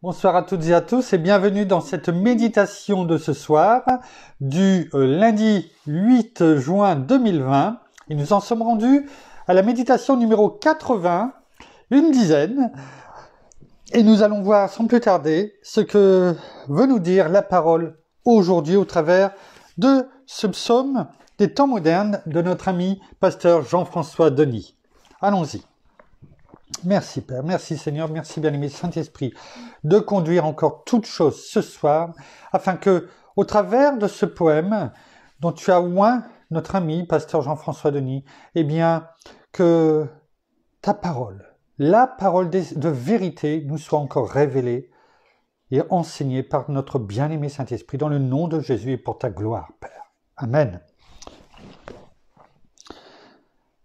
Bonsoir à toutes et à tous et bienvenue dans cette méditation de ce soir du euh, lundi 8 juin 2020. Et nous en sommes rendus à la méditation numéro 80, une dizaine. Et nous allons voir sans plus tarder ce que veut nous dire la parole aujourd'hui au travers de ce psaume des temps modernes de notre ami pasteur Jean-François Denis. Allons-y. Merci Père, merci Seigneur, merci bien-aimé Saint-Esprit de conduire encore toutes choses ce soir, afin que, au travers de ce poème, dont tu as oint notre ami, pasteur Jean-François Denis, eh bien, que ta parole, la parole de vérité, nous soit encore révélée et enseignée par notre bien-aimé Saint-Esprit, dans le nom de Jésus et pour ta gloire, Père. Amen.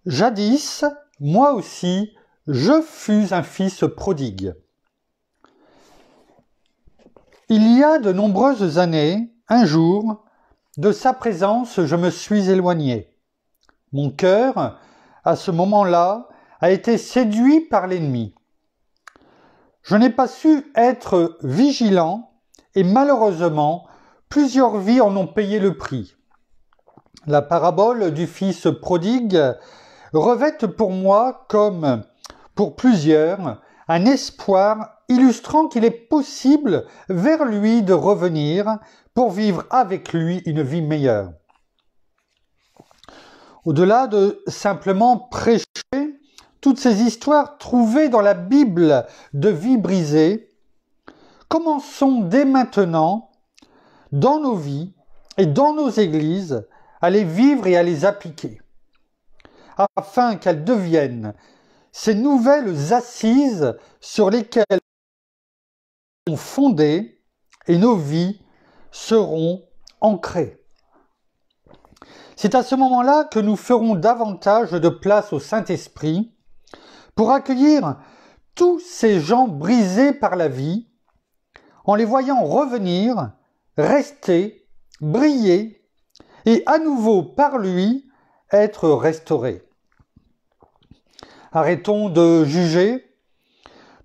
Jadis, moi aussi, je fus un fils prodigue. Il y a de nombreuses années, un jour, de sa présence, je me suis éloigné. Mon cœur, à ce moment-là, a été séduit par l'ennemi. Je n'ai pas su être vigilant et malheureusement, plusieurs vies en ont payé le prix. La parabole du fils prodigue revête pour moi comme pour plusieurs, un espoir illustrant qu'il est possible vers lui de revenir pour vivre avec lui une vie meilleure. Au-delà de simplement prêcher, toutes ces histoires trouvées dans la Bible de vie brisée, commençons dès maintenant, dans nos vies et dans nos églises, à les vivre et à les appliquer, afin qu'elles deviennent ces nouvelles assises sur lesquelles nous fondées et nos vies seront ancrées. C'est à ce moment-là que nous ferons davantage de place au Saint-Esprit pour accueillir tous ces gens brisés par la vie, en les voyant revenir, rester, briller et à nouveau par lui être restaurés. Arrêtons de juger,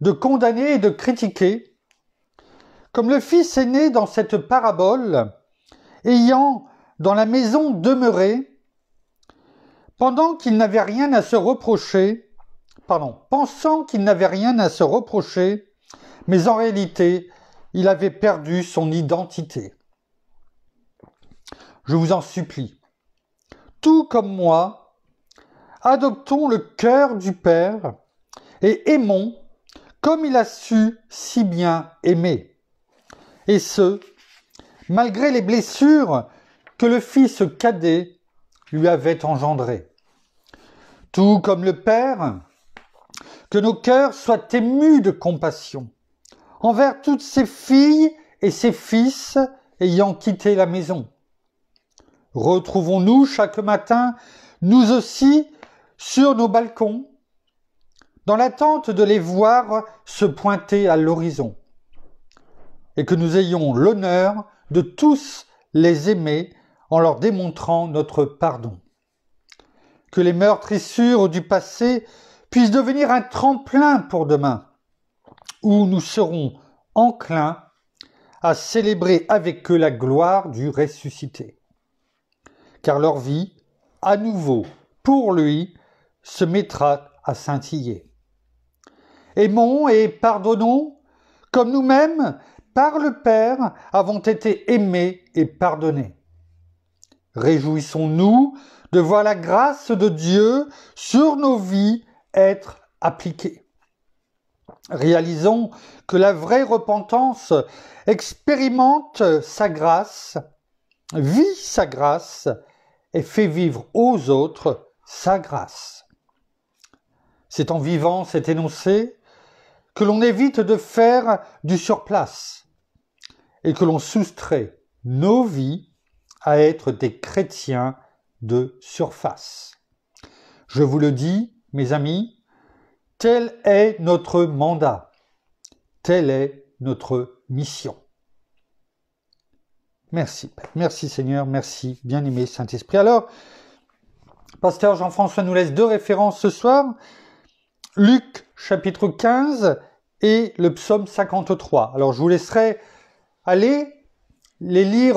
de condamner et de critiquer. Comme le fils né dans cette parabole, ayant dans la maison demeuré, pendant qu'il n'avait rien à se reprocher, pardon, pensant qu'il n'avait rien à se reprocher, mais en réalité, il avait perdu son identité. Je vous en supplie, tout comme moi, adoptons le cœur du Père et aimons comme il a su si bien aimer. Et ce, malgré les blessures que le fils cadet lui avait engendrées. Tout comme le Père, que nos cœurs soient émus de compassion envers toutes ses filles et ses fils ayant quitté la maison. Retrouvons-nous chaque matin, nous aussi, sur nos balcons, dans l'attente de les voir se pointer à l'horizon, et que nous ayons l'honneur de tous les aimer en leur démontrant notre pardon. Que les meurtrissures du passé puissent devenir un tremplin pour demain, où nous serons enclins à célébrer avec eux la gloire du ressuscité. Car leur vie, à nouveau, pour lui, se mettra à scintiller. Aimons et pardonnons comme nous-mêmes, par le Père, avons été aimés et pardonnés. Réjouissons-nous de voir la grâce de Dieu sur nos vies être appliquée. Réalisons que la vraie repentance expérimente sa grâce, vit sa grâce et fait vivre aux autres sa grâce c'est en vivant cet énoncé que l'on évite de faire du surplace et que l'on soustrait nos vies à être des chrétiens de surface. Je vous le dis, mes amis, tel est notre mandat, telle est notre mission. Merci, merci Seigneur, merci bien-aimé Saint-Esprit. Alors, Pasteur Jean-François nous laisse deux références ce soir. Luc chapitre 15 et le psaume 53. Alors je vous laisserai aller les lire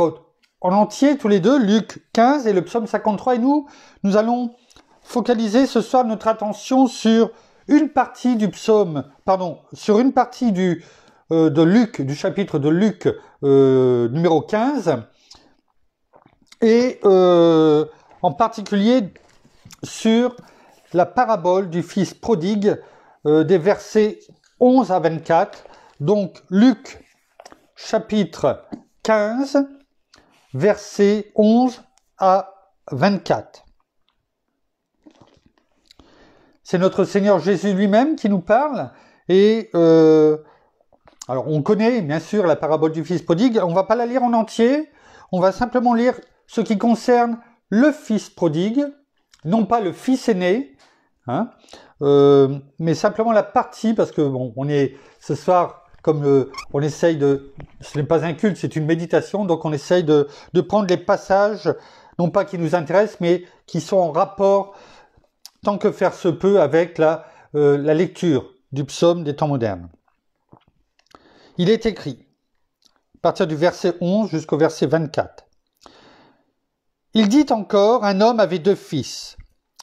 en entier tous les deux, Luc 15 et le psaume 53. Et nous, nous allons focaliser ce soir notre attention sur une partie du psaume, pardon, sur une partie du, euh, de Luc, du chapitre de Luc euh, numéro 15, et euh, en particulier sur la parabole du fils prodigue euh, des versets 11 à 24. Donc Luc chapitre 15, versets 11 à 24. C'est notre Seigneur Jésus lui-même qui nous parle. Et euh, alors on connaît bien sûr la parabole du Fils prodigue. On ne va pas la lire en entier. On va simplement lire ce qui concerne le Fils prodigue non pas le fils aîné, hein, euh, mais simplement la partie, parce que bon, on est ce soir, comme on essaye de, ce n'est pas un culte, c'est une méditation, donc on essaye de, prendre les passages, non pas qui nous intéressent, mais qui sont en rapport, tant que faire se peut, avec la, euh, la lecture du psaume des temps modernes. Il est écrit, à partir du verset 11 jusqu'au verset 24. Il dit encore, un homme avait deux fils.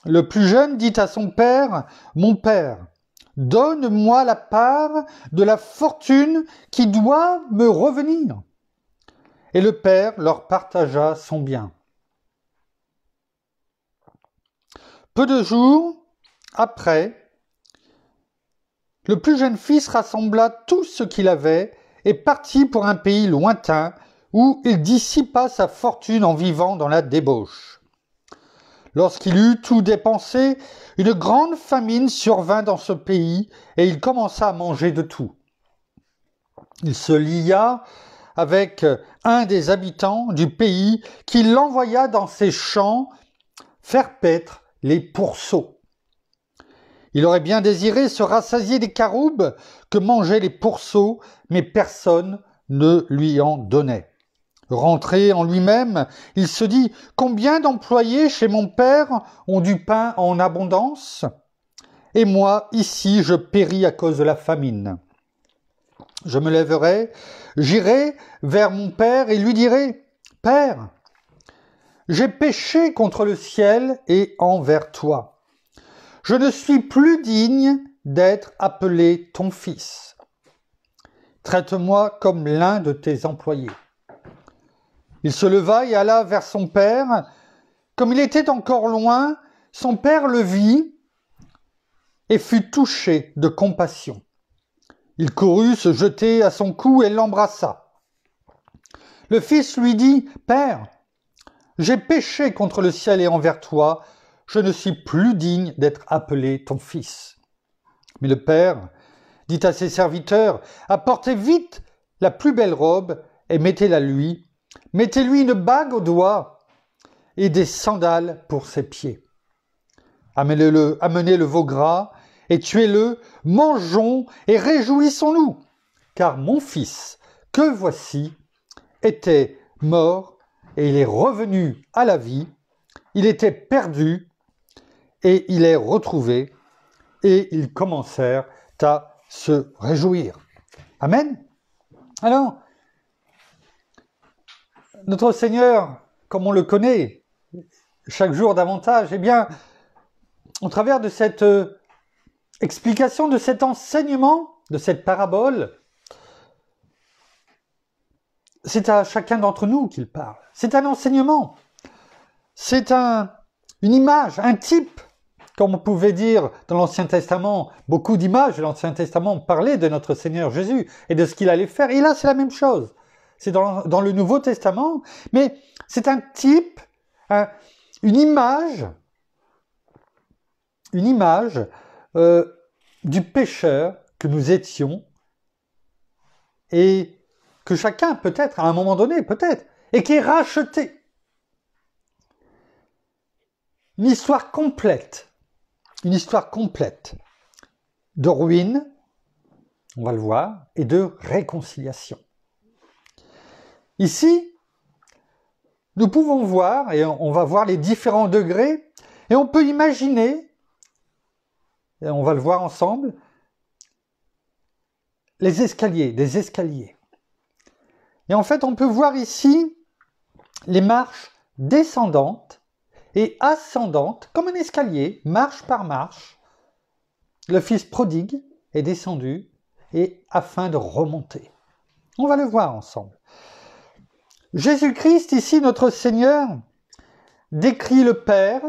Le plus jeune dit à son père, Mon père, donne-moi la part de la fortune qui doit me revenir. Et le père leur partagea son bien. Peu de jours après, le plus jeune fils rassembla tout ce qu'il avait et partit pour un pays lointain où il dissipa sa fortune en vivant dans la débauche. Lorsqu'il eut tout dépensé, une grande famine survint dans ce pays et il commença à manger de tout. Il se lia avec un des habitants du pays qui l'envoya dans ses champs faire paître les pourceaux. Il aurait bien désiré se rassasier des caroubes que mangeaient les pourceaux, mais personne ne lui en donnait. Rentré en lui-même, il se dit Combien d'employés chez mon père ont du pain en abondance Et moi, ici, je péris à cause de la famine. Je me lèverai, j'irai vers mon père et lui dirai Père, j'ai péché contre le ciel et envers toi. Je ne suis plus digne d'être appelé ton fils. Traite-moi comme l'un de tes employés. Il se leva et alla vers son père. Comme il était encore loin, son père le vit et fut touché de compassion. Il courut se jeter à son cou et l'embrassa. Le fils lui dit, Père, j'ai péché contre le ciel et envers toi, je ne suis plus digne d'être appelé ton fils. Mais le père dit à ses serviteurs, Apportez vite la plus belle robe et mettez-la lui, Mettez-lui une bague au doigt et des sandales pour ses pieds. Amenez-le, amenez le veau gras et tuez-le, mangeons et réjouissons-nous, car mon fils, que voici, était mort et il est revenu à la vie, il était perdu et il est retrouvé, et ils commencèrent à se réjouir. Amen. Alors, notre Seigneur, comme on le connaît, chaque jour davantage, eh bien, au travers de cette euh, explication, de cet enseignement, de cette parabole, c'est à chacun d'entre nous qu'il parle. C'est un enseignement. C'est un, une image, un type, comme on pouvait dire dans l'Ancien Testament. Beaucoup d'images de l'Ancien Testament parlaient de notre Seigneur Jésus et de ce qu'il allait faire. Et là, c'est la même chose c'est dans, le Nouveau Testament, mais c'est un type, une image, une image euh, du pécheur que nous étions et que chacun peut-être à un moment donné peut-être et qui est racheté. Une histoire complète, une histoire complète de ruine, on va le voir, et de réconciliation. Ici, nous pouvons voir, et on va voir les différents degrés, et on peut imaginer, on va le voir ensemble, les escaliers, des escaliers. Et en fait, on peut voir ici les marches descendantes et ascendantes, comme un escalier, marche par marche. Le fils prodigue est descendu et afin de remonter. On va le voir ensemble. Jésus-Christ, ici notre Seigneur, décrit le Père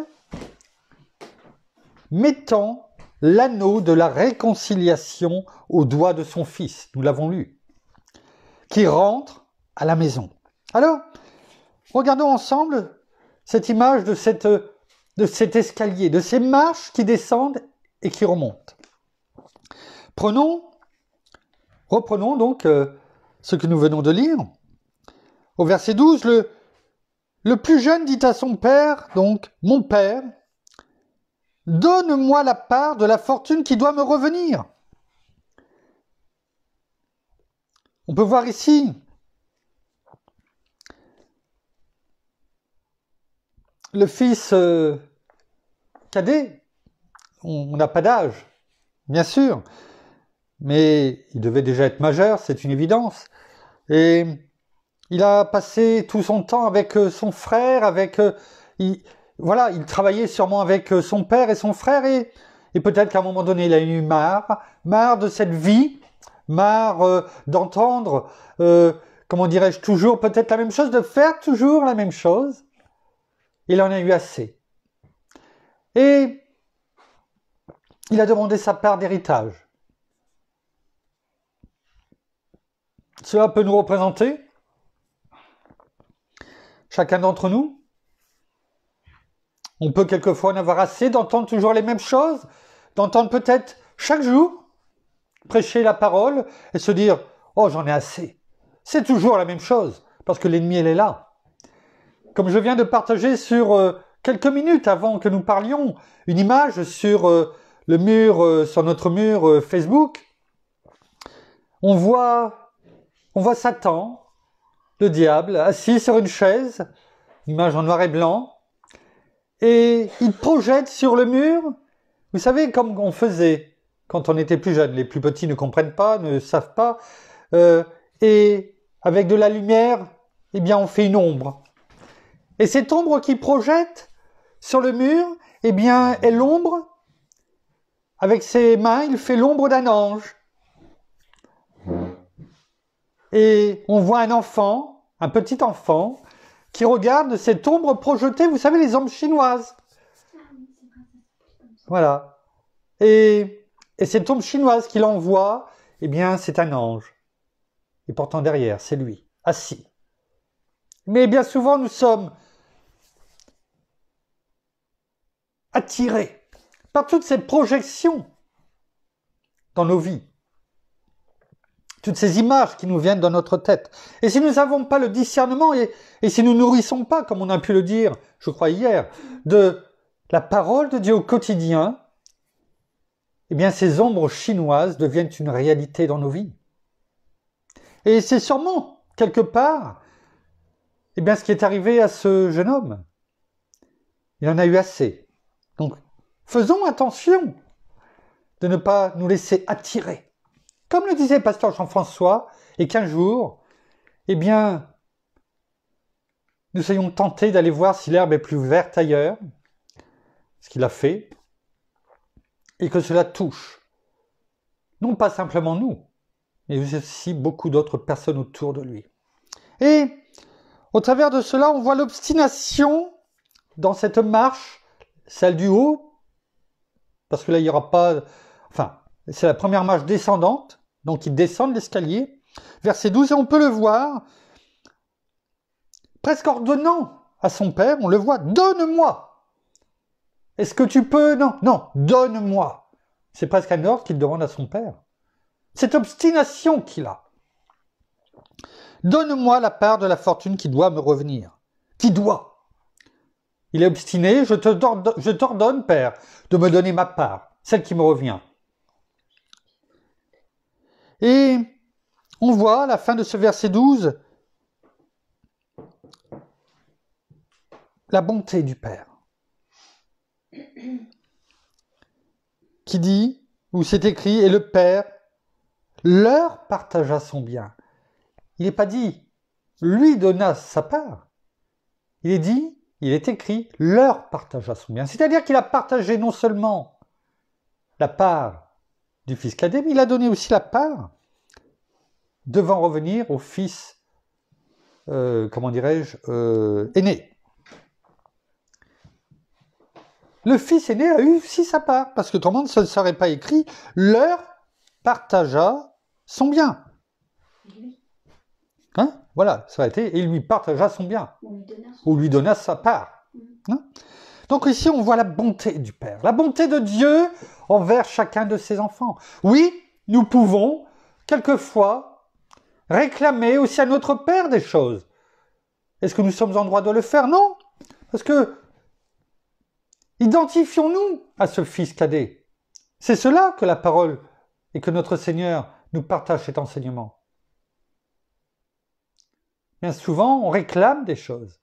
mettant l'anneau de la réconciliation au doigt de son Fils, nous l'avons lu, qui rentre à la maison. Alors, regardons ensemble cette image de, cette, de cet escalier, de ces marches qui descendent et qui remontent. Prenons, reprenons donc euh, ce que nous venons de lire. Au verset 12, le, plus jeune dit à son père, donc mon père, donne-moi la part de la fortune qui doit me revenir. On peut voir ici le fils euh, cadet. On n'a pas d'âge, bien sûr, mais il devait déjà être majeur, c'est une évidence. Et il a passé tout son temps avec euh, son frère, avec euh, voilà, il travaillait sûrement avec euh, son père et son frère et, peut-être qu'à un moment donné, il a eu marre, marre de cette vie, marre d'entendre, comment dirais-je, toujours peut-être la même chose, de faire toujours la même chose. Il en a eu assez. Et il a demandé sa part d'héritage. Cela peut nous représenter chacun d'entre nous. On peut quelquefois en avoir assez d'entendre toujours les mêmes choses, d'entendre peut-être chaque jour prêcher la parole et se dire Oh, j'en ai assez. C'est toujours la même chose, parce que l'ennemi, elle est là. Comme je viens de partager sur euh, quelques minutes avant que nous parlions, une image sur euh, le mur, euh, sur notre mur Facebook, on voit, on voit Satan le diable, assis sur une chaise, image en noir et blanc, et il projette sur le mur, vous savez, comme on faisait quand on était plus jeune, les plus petits ne comprennent pas, ne savent pas, euh, et avec de la lumière, eh bien, on fait une ombre. Et cette ombre qui projette sur le mur, eh bien, est l'ombre. Avec ses mains, il fait l'ombre d'un ange et on voit un enfant, un petit enfant, qui regarde cette ombre projetée, vous savez, les ombres chinoises. Voilà. Et, cette ombre chinoise qu'il envoie, eh bien, c'est un ange. Et pourtant derrière, c'est lui, assis. Mais bien souvent, nous sommes attirés par toutes ces projections dans nos vies toutes ces images qui nous viennent dans notre tête. Et si nous n'avons pas le discernement et, si nous nourrissons pas, comme on a pu le dire, je crois hier, de la parole de Dieu au quotidien, eh bien ces ombres chinoises deviennent une réalité dans nos vies. Et c'est sûrement, quelque part, eh bien ce qui est arrivé à ce jeune homme. Il en a eu assez. Donc faisons attention de ne pas nous laisser attirer comme le disait pasteur Jean-François, et qu'un jour, eh bien, nous soyons tentés d'aller voir si l'herbe est plus verte ailleurs, ce qu'il a fait, et que cela touche, non pas simplement nous, mais aussi beaucoup d'autres personnes autour de lui. Et au travers de cela, on voit l'obstination dans cette marche, celle du haut, parce que là, il n'y aura pas... Enfin, c'est la première marche descendante, donc il descendent l'escalier. Verset 12, et on peut le voir presque ordonnant à son père, on le voit, donne-moi. Est-ce que tu peux Non, non, donne-moi. C'est presque un ordre qu'il demande à son père. Cette obstination qu'il a. Donne-moi la part de la fortune qui doit me revenir. Qui doit Il est obstiné, je t'ordonne, je t'ordonne, père, de me donner ma part, celle qui me revient. Et on voit à la fin de ce verset 12 la bonté du Père qui dit, où c'est écrit, et le Père leur partagea son bien. Il n'est pas dit, lui donna sa part. Il est dit, il est écrit, leur partagea son bien. C'est-à-dire qu'il a partagé non seulement la part du Fils cadet, mais il a donné aussi la part devant revenir au Fils, euh, comment dirais-je, euh, aîné. Le Fils aîné a eu aussi sa part, parce que tout le monde ne serait pas écrit, leur partagea son bien. Hein voilà, ça a été, et il lui partagea son bien, ou lui donna sa part. Donc ici, on voit la bonté du Père, la bonté de Dieu envers chacun de ses enfants. Oui, nous pouvons, quelquefois, réclamer aussi à notre Père des choses. Est-ce que nous sommes en droit de le faire Non. Parce que, identifions-nous à ce Fils cadet. C'est cela que la parole et que notre Seigneur nous partage cet enseignement. Bien souvent, on réclame des choses.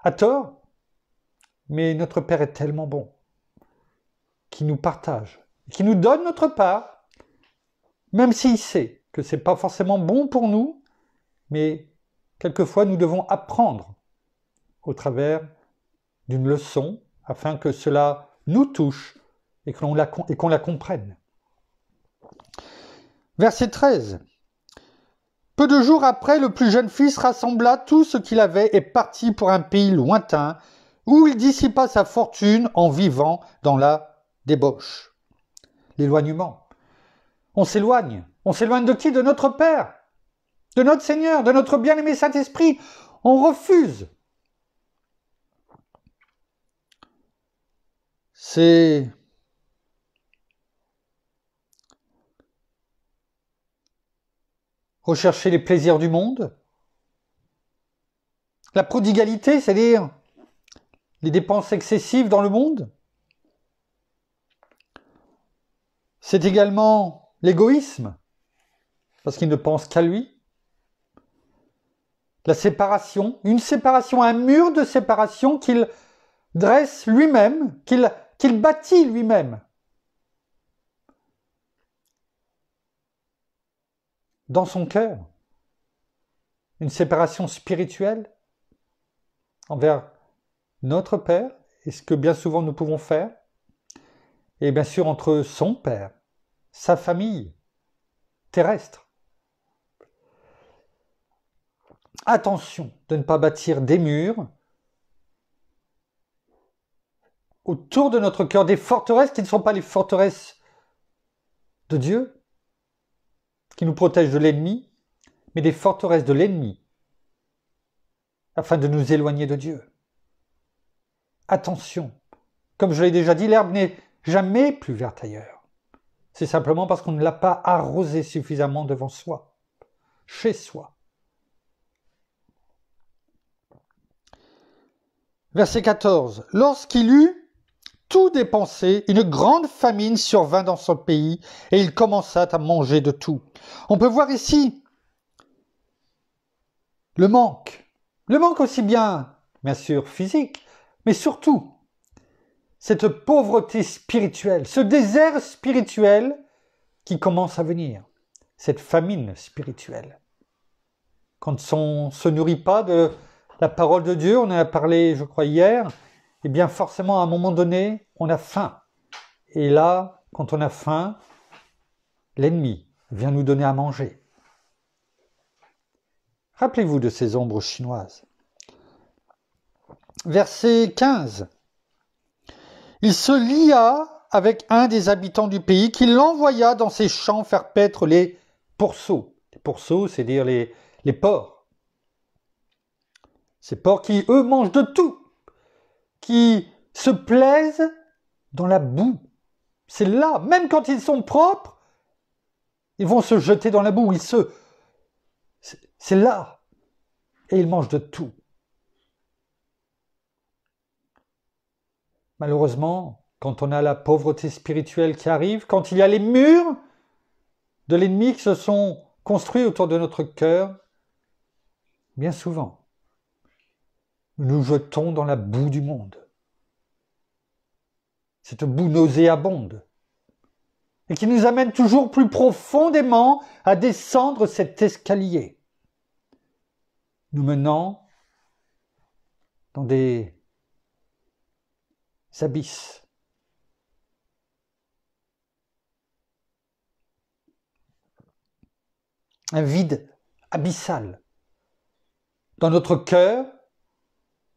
À tort, mais notre Père est tellement bon, qu'il nous partage, qui nous donne notre part, même s'il sait que ce n'est pas forcément bon pour nous, mais quelquefois nous devons apprendre au travers d'une leçon afin que cela nous touche et qu'on la, la comprenne. Verset 13. Peu de jours après, le plus jeune fils rassembla tout ce qu'il avait et partit pour un pays lointain, où il dissipa sa fortune en vivant dans la débauche. L'éloignement. On s'éloigne. On s'éloigne de qui De notre Père, de notre Seigneur, de notre bien-aimé Saint-Esprit. On refuse. C'est rechercher les plaisirs du monde. La prodigalité, c'est-à-dire les dépenses excessives dans le monde. C'est également l'égoïsme, parce qu'il ne pense qu'à lui. La séparation, une séparation, un mur de séparation qu'il dresse lui-même, qu'il bâtit lui-même. Dans son cœur, une séparation spirituelle envers notre Père, et ce que bien souvent nous pouvons faire, et eh bien sûr entre son Père, sa famille terrestre. Attention de ne pas bâtir des murs autour de notre cœur, des forteresses qui ne sont pas les forteresses de Dieu, qui nous protègent de l'ennemi, mais des forteresses de l'ennemi, afin de nous éloigner de Dieu. Attention, comme je l'ai déjà dit, l'herbe n'est jamais plus verte ailleurs. C'est simplement parce qu'on ne l'a pas arrosée suffisamment devant soi, chez soi. Verset 14. Lorsqu'il eut tout dépensé, une grande famine survint dans son pays et il commença à manger de tout. On peut voir ici le manque. Le manque aussi bien, bien sûr, physique, mais surtout, cette pauvreté spirituelle, ce désert spirituel qui commence à venir, cette famine spirituelle. Quand on ne se nourrit pas de la parole de Dieu, on en a parlé, je crois, hier, et eh bien forcément, à un moment donné, on a faim. Et là, quand on a faim, l'ennemi vient nous donner à manger. Rappelez-vous de ces ombres chinoises verset 15. Il se lia avec un des habitants du pays qui l'envoya dans ses champs faire paître les pourceaux. Les pourceaux, c'est dire les, porcs. Ces porcs qui, eux, mangent de tout, qui se plaisent dans la boue. C'est là, même quand ils sont propres, ils vont se jeter dans la boue, ils se... C'est là. Et ils mangent de tout. Malheureusement, quand on a la pauvreté spirituelle qui arrive, quand il y a les murs de l'ennemi qui se sont construits autour de notre cœur, bien souvent, nous nous jetons dans la boue du monde. Cette boue nauséabonde. Et qui nous amène toujours plus profondément à descendre cet escalier, nous menant dans des un vide abyssal dans notre cœur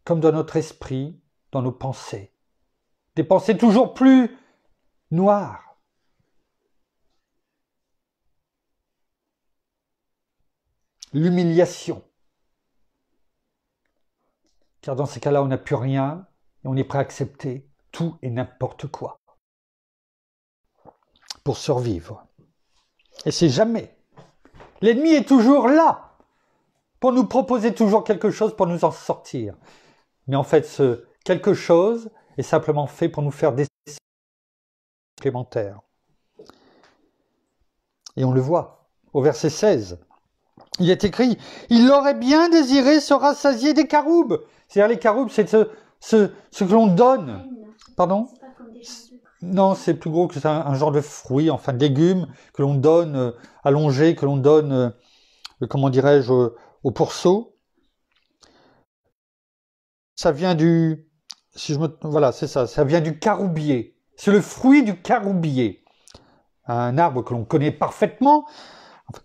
comme dans notre esprit, dans nos pensées. Des pensées toujours plus noires. L'humiliation. Car dans ces cas-là, on n'a plus rien, et on est prêt à accepter tout et n'importe quoi pour survivre. Et c'est jamais. L'ennemi est toujours là pour nous proposer toujours quelque chose pour nous en sortir. Mais en fait, ce quelque chose est simplement fait pour nous faire des supplémentaires. Et on le voit au verset 16. Il est écrit, il aurait bien désiré se rassasier des caroubes. C'est-à-dire les caroubes, c'est ce, ce, que l'on donne. Pardon non, c'est plus gros que ça un, genre de fruit, enfin de que l'on donne euh, allongé, que l'on donne, euh, comment dirais-je, au pourceau. Ça vient du, si je me, voilà, c'est ça, ça vient du caroubier. C'est le fruit du caroubier, un arbre que l'on connaît parfaitement,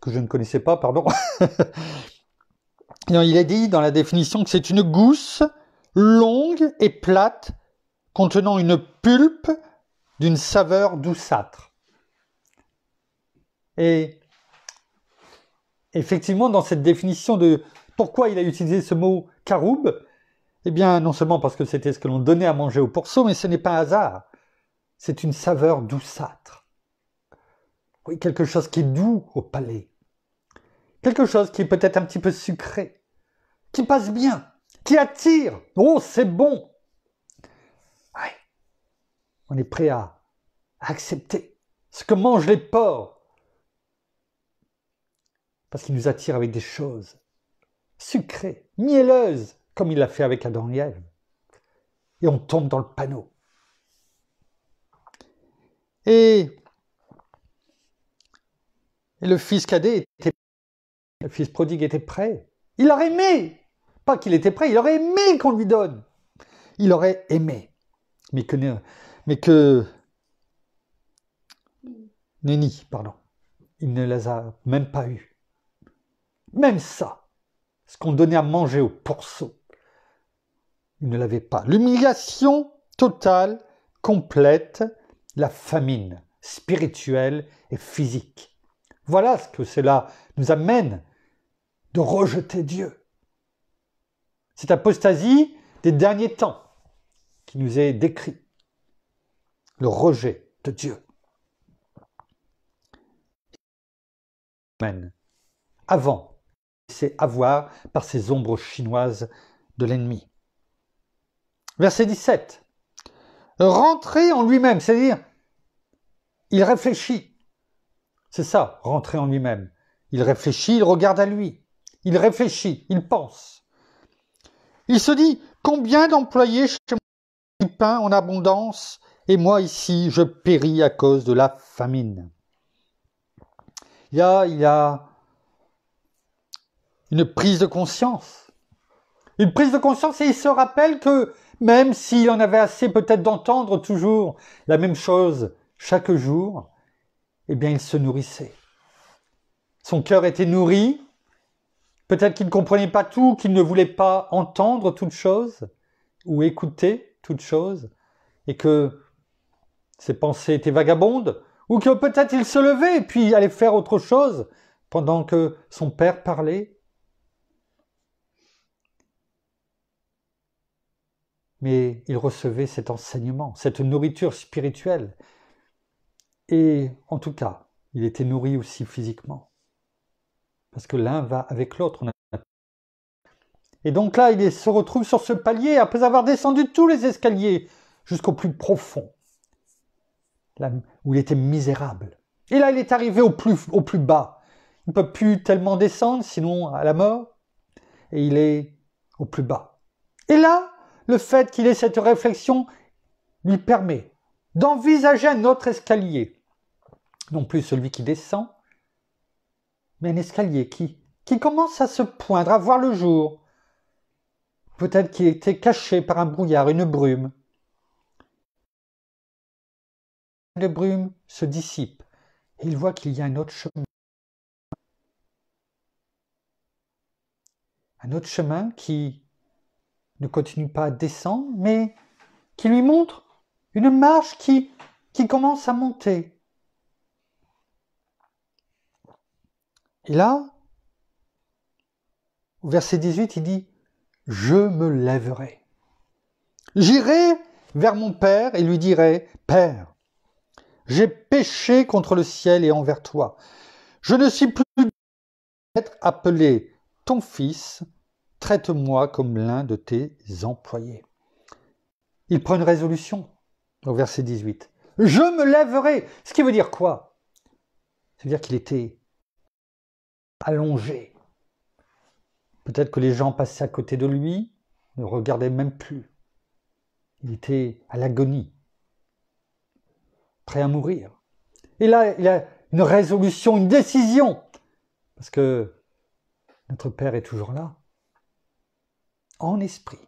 que je ne connaissais pas, pardon. non, il est dit dans la définition que c'est une gousse longue et plate, contenant une pulpe d'une saveur douceâtre. Et effectivement, dans cette définition de pourquoi il a utilisé ce mot caroube, eh bien, non seulement parce que c'était ce que l'on donnait à manger aux pourceau, mais ce n'est pas un hasard. C'est une saveur douceâtre. Oui, quelque chose qui est doux au palais. Quelque chose qui est peut-être un petit peu sucré, qui passe bien, qui attire. Oh, c'est bon. On est prêt à accepter ce que mangent les porcs. Parce qu'il nous attire avec des choses sucrées, mielleuses, comme il l'a fait avec Adam et Ève. Et on tombe dans le panneau. Et, et le fils cadet était le fils prodigue était prêt. Il a aimé pas qu'il était prêt, il aurait aimé qu'on lui donne. Il aurait aimé. Mais que, mais pardon, il ne les a même pas eu. Même ça, ce qu'on donnait à manger aux pourceau, il ne l'avait pas. L'humiliation totale, complète, la famine spirituelle et physique. Voilà ce que cela nous amène de rejeter Dieu cette apostasie des derniers temps qui nous est décrite, le rejet de Dieu. Avant, c'est avoir par ces ombres chinoises de l'ennemi. Verset 17. Rentrer en lui-même, c'est-à-dire, il réfléchit. C'est ça, rentrer en lui-même. Il réfléchit, il regarde à lui. Il réfléchit, il pense. Il se dit combien d'employés chez moi pain en abondance, et moi ici je péris à cause de la famine. Il y a, il y a une prise de conscience. Une prise de conscience et il se rappelle que même s'il en avait assez peut-être d'entendre toujours la même chose chaque jour, eh bien il se nourrissait. Son cœur était nourri Peut-être qu'il ne comprenait pas tout, qu'il ne voulait pas entendre toute chose ou écouter toute chose, et que ses pensées étaient vagabondes, ou que peut-être il se levait et puis allait faire autre chose pendant que son père parlait. Mais il recevait cet enseignement, cette nourriture spirituelle. Et en tout cas, il était nourri aussi physiquement parce que l'un va avec l'autre. Et donc là, il se retrouve sur ce palier après avoir descendu tous les escaliers jusqu'au plus profond, où il était misérable. Et là, il est arrivé au plus, au plus bas. Il ne peut plus tellement descendre, sinon à la mort. Et il est au plus bas. Et là, le fait qu'il ait cette réflexion lui permet d'envisager un autre escalier. Non plus celui qui descend, mais un escalier qui, qui commence à se poindre, à voir le jour. Peut-être qu'il était caché par un brouillard, une brume. La brume se dissipe et il voit qu'il y a un autre chemin. Un autre chemin qui ne continue pas à descendre, mais qui lui montre une marche qui, qui commence à monter. Et là, au verset 18, il dit, je me lèverai. J'irai vers mon Père et lui dirai, Père, j'ai péché contre le ciel et envers toi. Je ne suis plus être appelé ton fils, traite-moi comme l'un de tes employés. Il prend une résolution au verset 18. Je me lèverai. Ce qui veut dire quoi cest veut dire qu'il était allongé. Peut-être que les gens passaient à côté de lui, ne regardaient même plus. Il était à l'agonie, prêt à mourir. Et là, il a une résolution, une décision, parce que notre Père est toujours là, en esprit.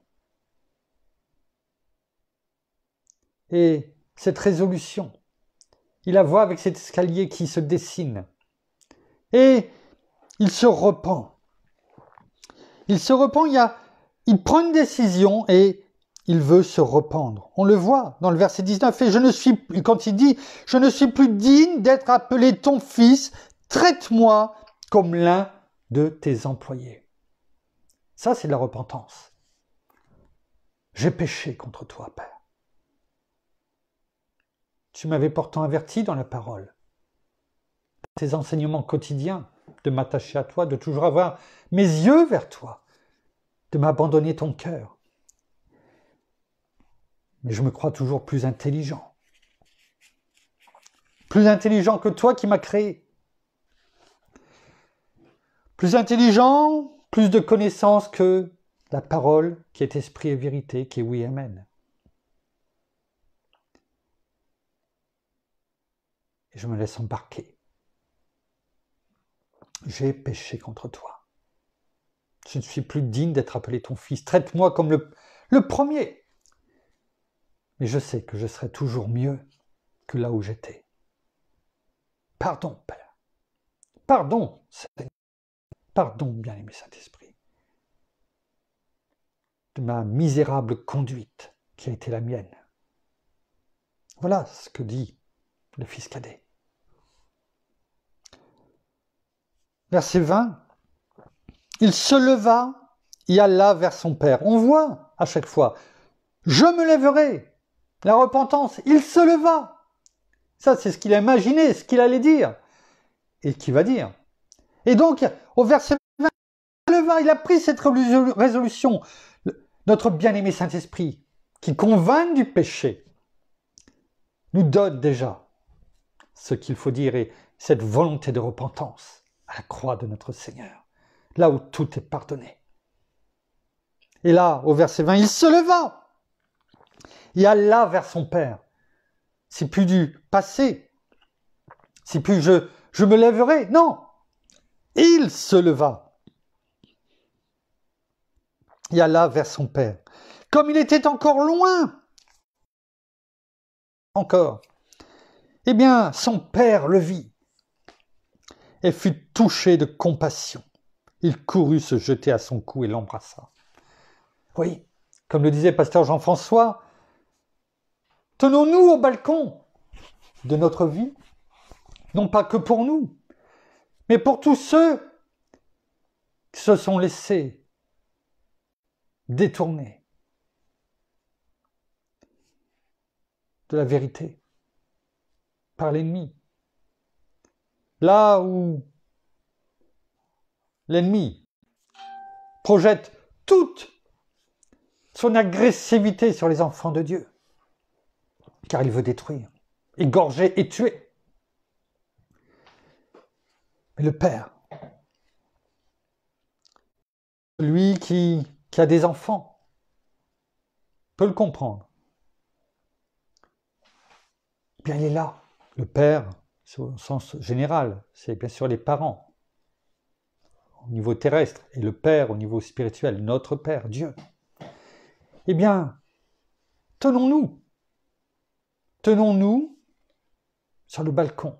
Et cette résolution, il la voit avec cet escalier qui se dessine. Et il se repent. Il se repent, il, prend une décision et il veut se rependre. On le voit dans le verset 19. Et je ne suis, quand il dit, je ne suis plus digne d'être appelé ton fils, traite-moi comme l'un de tes employés. Ça, c'est de la repentance. J'ai péché contre toi, Père. Tu m'avais pourtant averti dans la parole, tes enseignements quotidiens, de m'attacher à toi, de toujours avoir mes yeux vers toi, de m'abandonner ton cœur. Mais je me crois toujours plus intelligent. Plus intelligent que toi qui m'as créé. Plus intelligent, plus de connaissances que la parole qui est esprit et vérité, qui est oui, amen. Et je me laisse embarquer j'ai péché contre toi. Je ne suis plus digne d'être appelé ton fils. Traite-moi comme le, premier. Mais je sais que je serai toujours mieux que là où j'étais. Pardon, Père. Pardon, Seigneur. Pardon, bien-aimé Saint-Esprit, de ma misérable conduite qui a été la mienne. Voilà ce que dit le fils cadet. verset 20, il se leva et alla vers son Père. On voit à chaque fois, je me lèverai, la repentance, il se leva. Ça, c'est ce qu'il a imaginé, ce qu'il allait dire et qui va dire. Et donc, au verset 20, il se leva, il a pris cette résolution. Notre bien-aimé Saint-Esprit, qui convainc du péché, nous donne déjà ce qu'il faut dire et cette volonté de repentance à la croix de notre Seigneur, là où tout est pardonné. Et là, au verset 20, il se leva et alla vers son Père. C'est plus du passé. C'est plus je, je me lèverai. Non. Il se leva et alla vers son Père. Comme il était encore loin, encore, eh bien, son Père le vit et fut touché de compassion. Il courut se jeter à son cou et l'embrassa. Oui, comme le disait pasteur Jean-François, tenons-nous au balcon de notre vie, non pas que pour nous, mais pour tous ceux qui se sont laissés détourner de la vérité par l'ennemi, là où l'ennemi projette toute son agressivité sur les enfants de Dieu, car il veut détruire, égorger et tuer. Mais le Père, lui qui, qui a des enfants, peut le comprendre. bien, il est là, le Père, au sens général, c'est bien sûr les parents au niveau terrestre et le Père au niveau spirituel, notre Père, Dieu. Eh bien, tenons-nous, tenons-nous sur le balcon.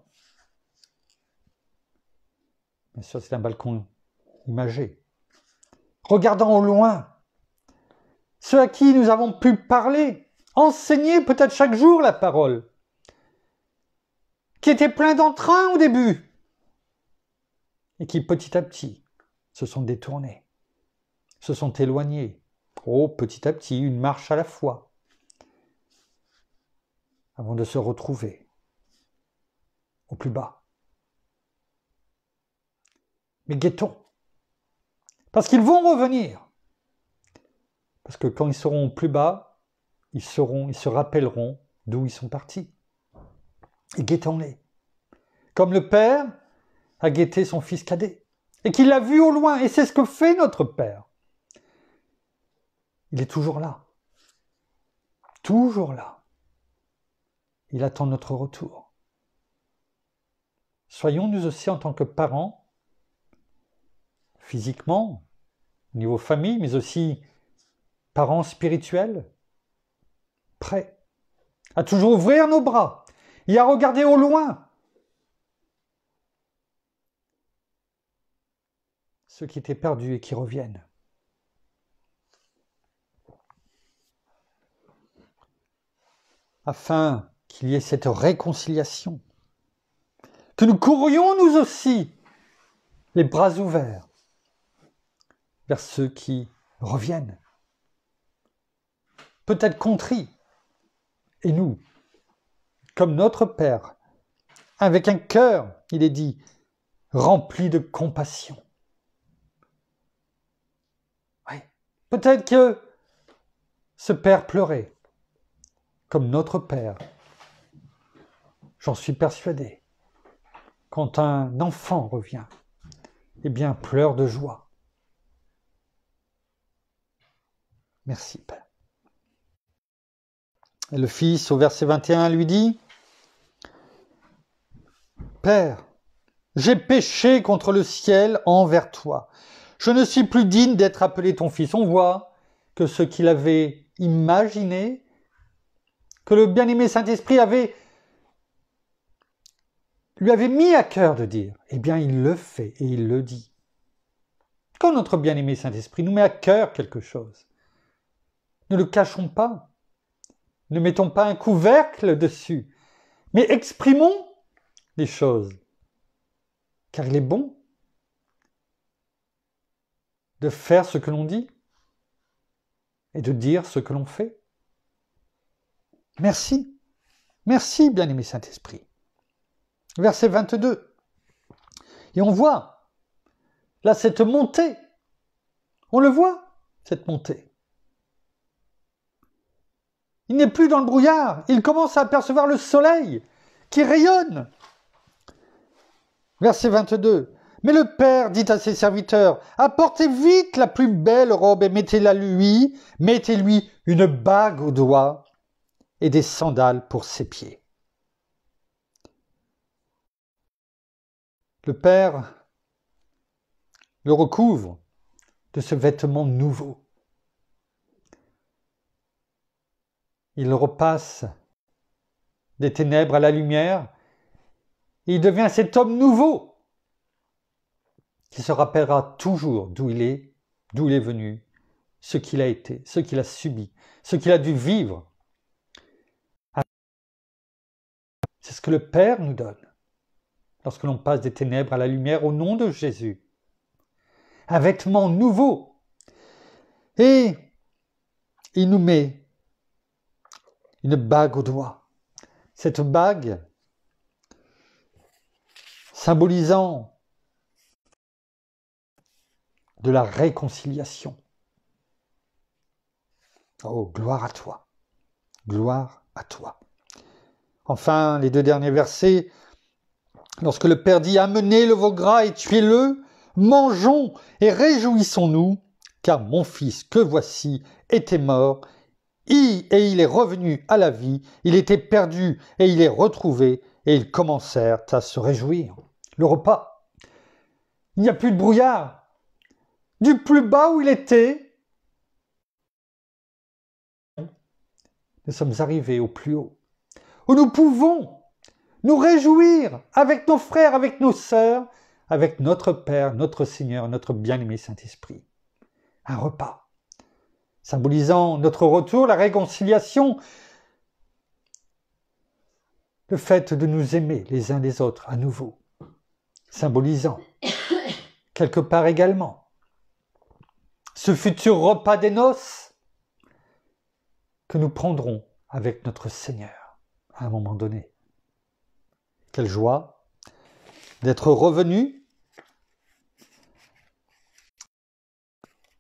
Bien sûr, c'est un balcon imagé. Regardons au loin ceux à qui nous avons pu parler, enseigner peut-être chaque jour la parole, qui étaient pleins d'entrain au début et qui petit à petit se sont détournés, se sont éloignés, oh petit à petit, une marche à la fois, avant de se retrouver au plus bas. Mais guettons, parce qu'ils vont revenir. Parce que quand ils seront au plus bas, ils, seront, ils se rappelleront d'où ils sont partis et guettons-les. Comme le Père a guetté son fils cadet, et qu'il l'a vu au loin, et c'est ce que fait notre Père. Il est toujours là. Toujours là. Il attend notre retour. Soyons nous aussi en tant que parents, physiquement, au niveau famille, mais aussi parents spirituels, prêts à toujours ouvrir nos bras et a regarder au loin ceux qui étaient perdus et qui reviennent. Afin qu'il y ait cette réconciliation, que nous courions nous aussi les bras ouverts vers ceux qui reviennent, peut-être contris, et nous comme notre Père. Avec un cœur, il est dit, rempli de compassion. Oui. Peut-être que ce Père pleurait, comme notre Père. J'en suis persuadé. Quand un enfant revient, eh bien, pleure de joie. Merci, Père. le Fils, au verset 21, lui dit, Père, j'ai péché contre le ciel envers toi. Je ne suis plus digne d'être appelé ton fils. On voit que ce qu'il avait imaginé, que le bien-aimé Saint-Esprit avait lui avait mis à cœur de dire, eh bien il le fait et il le dit. Quand notre bien-aimé Saint-Esprit nous met à cœur quelque chose, ne le cachons pas, ne mettons pas un couvercle dessus, mais exprimons choses, car il est bon de faire ce que l'on dit et de dire ce que l'on fait. Merci. Merci, bien-aimé Saint-Esprit. Verset 22. Et on voit, là, cette montée. On le voit, cette montée. Il n'est plus dans le brouillard. Il commence à apercevoir le soleil qui rayonne. Verset 22. Mais le Père dit à ses serviteurs, apportez vite la plus belle robe et mettez-la lui, mettez-lui une bague au doigt et des sandales pour ses pieds. Le Père le recouvre de ce vêtement nouveau. Il repasse des ténèbres à la lumière, il devient cet homme nouveau qui se rappellera toujours d'où il est, d'où il est venu, ce qu'il a été, ce qu'il a subi, ce qu'il a dû vivre. C'est ce que le Père nous donne lorsque l'on passe des ténèbres à la lumière au nom de Jésus. Un vêtement nouveau. Et il nous met une bague au doigt. Cette bague, symbolisant de la réconciliation. Oh, gloire à toi, gloire à toi. Enfin, les deux derniers versets, lorsque le Père dit Amenez le veau gras et tuez-le, mangeons et réjouissons-nous, car mon fils que voici était mort, et il est revenu à la vie, il était perdu et il est retrouvé, et ils commencèrent à se réjouir le repas. Il n'y a plus de brouillard. Du plus bas où il était, nous sommes arrivés au plus haut, où nous pouvons nous réjouir avec nos frères, avec nos sœurs, avec notre Père, notre Seigneur, notre bien-aimé Saint-Esprit. Un repas symbolisant notre retour, la réconciliation, le fait de nous aimer les uns les autres à nouveau symbolisant, quelque part également. Ce futur repas des noces que nous prendrons avec notre Seigneur à un moment donné. Quelle joie d'être revenu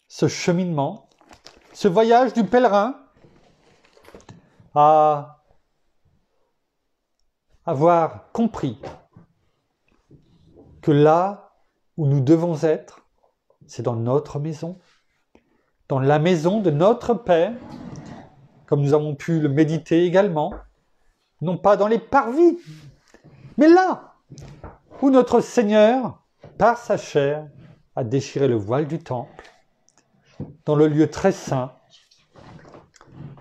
ce cheminement, ce voyage du pèlerin à avoir compris là où nous devons être, c'est dans notre maison, dans la maison de notre Père, comme nous avons pu le méditer également, non pas dans les parvis, mais là où notre Seigneur, par sa chair, a déchiré le voile du temple, dans le lieu très saint,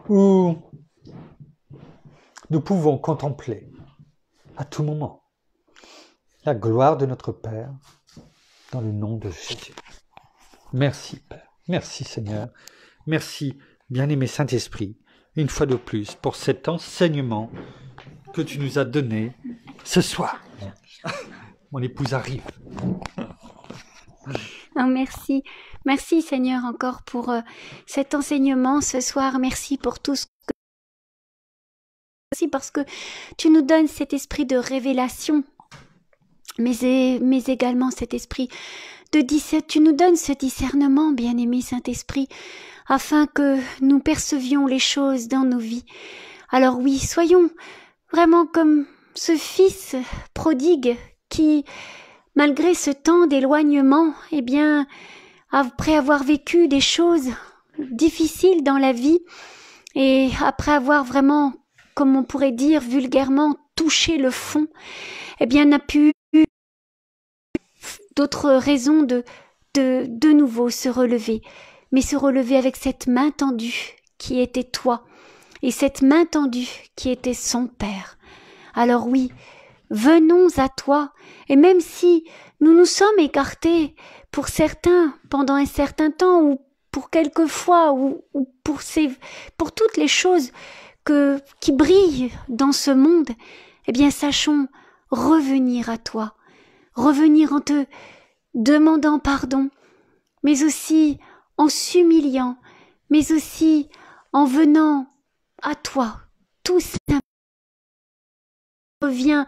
où nous pouvons contempler à tout moment la gloire de notre Père, dans le nom de Jésus. Merci Père, merci Seigneur, merci bien-aimé Saint-Esprit, une fois de plus, pour cet enseignement que tu nous as donné ce soir. Mon épouse arrive. merci. Merci Seigneur encore pour euh, cet enseignement ce soir. Merci pour tout ce que... Merci parce que tu nous donnes cet esprit de révélation mais, mais également cet esprit de 17 Tu nous donnes ce discernement, bien-aimé Saint-Esprit, afin que nous percevions les choses dans nos vies. Alors oui, soyons vraiment comme ce fils prodigue qui, malgré ce temps d'éloignement, eh bien, après avoir vécu des choses difficiles dans la vie, et après avoir vraiment, comme on pourrait dire vulgairement, touché le fond, eh bien, n'a pu d'autres raisons de, de, de nouveau se relever, mais se relever avec cette main tendue qui était toi, et cette main tendue qui était son Père. Alors oui, venons à toi, et même si nous nous sommes écartés, pour certains, pendant un certain temps, ou pour quelquefois, fois, ou, pour, ces, pour toutes les choses que, qui brillent dans ce monde, eh bien sachons revenir à toi, revenir en te demandant pardon, mais aussi en s'humiliant, mais aussi en venant à toi, tout simplement. Reviens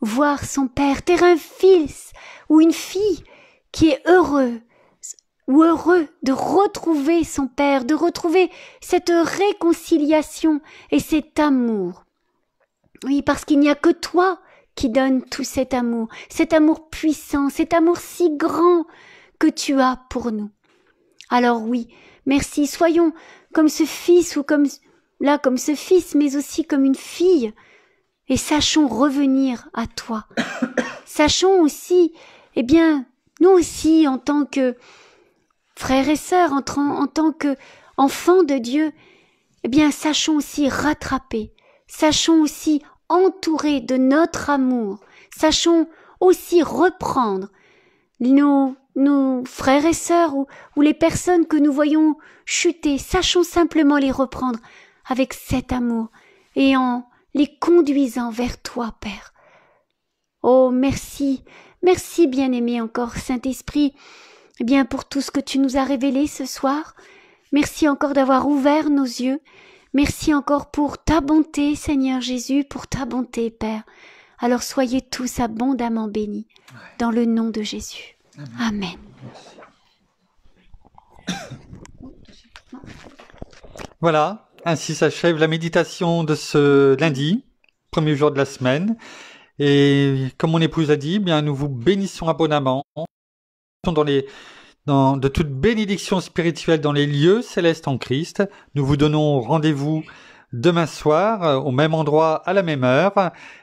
voir son père, t'es un fils ou une fille qui est heureux ou heureux de retrouver son père, de retrouver cette réconciliation et cet amour. Oui, parce qu'il n'y a que toi donne tout cet amour, cet amour puissant, cet amour si grand que tu as pour nous. Alors oui, merci, soyons comme ce fils ou comme là comme ce fils, mais aussi comme une fille, et sachons revenir à toi. sachons aussi, eh bien, nous aussi, en tant que frères et sœurs, en, en tant que enfants de Dieu, eh bien, sachons aussi rattraper, sachons aussi entourés de notre amour, sachons aussi reprendre nos, frères et sœurs ou, les personnes que nous voyons chuter, sachons simplement les reprendre avec cet amour et en les conduisant vers toi, Père. Oh, merci, merci bien-aimé encore, Saint-Esprit, eh bien pour tout ce que tu nous as révélé ce soir. Merci encore d'avoir ouvert nos yeux Merci encore pour ta bonté, Seigneur Jésus, pour ta bonté, Père. Alors soyez tous abondamment bénis dans le nom de Jésus. Amen. Voilà, ainsi s'achève la méditation de ce lundi, premier jour de la semaine. Et comme mon épouse a dit, eh bien nous vous bénissons abondamment dans les de toute bénédiction spirituelle dans les lieux célestes en Christ. Nous vous donnons rendez-vous demain soir euh, au même endroit à la même heure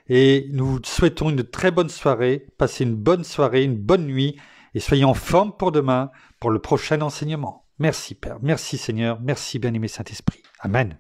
et nous vous souhaitons une très bonne soirée. Passez une bonne soirée, une bonne nuit et soyez en forme pour demain pour le prochain enseignement. Merci Père, merci Seigneur, merci bien-aimé Saint-Esprit. Amen.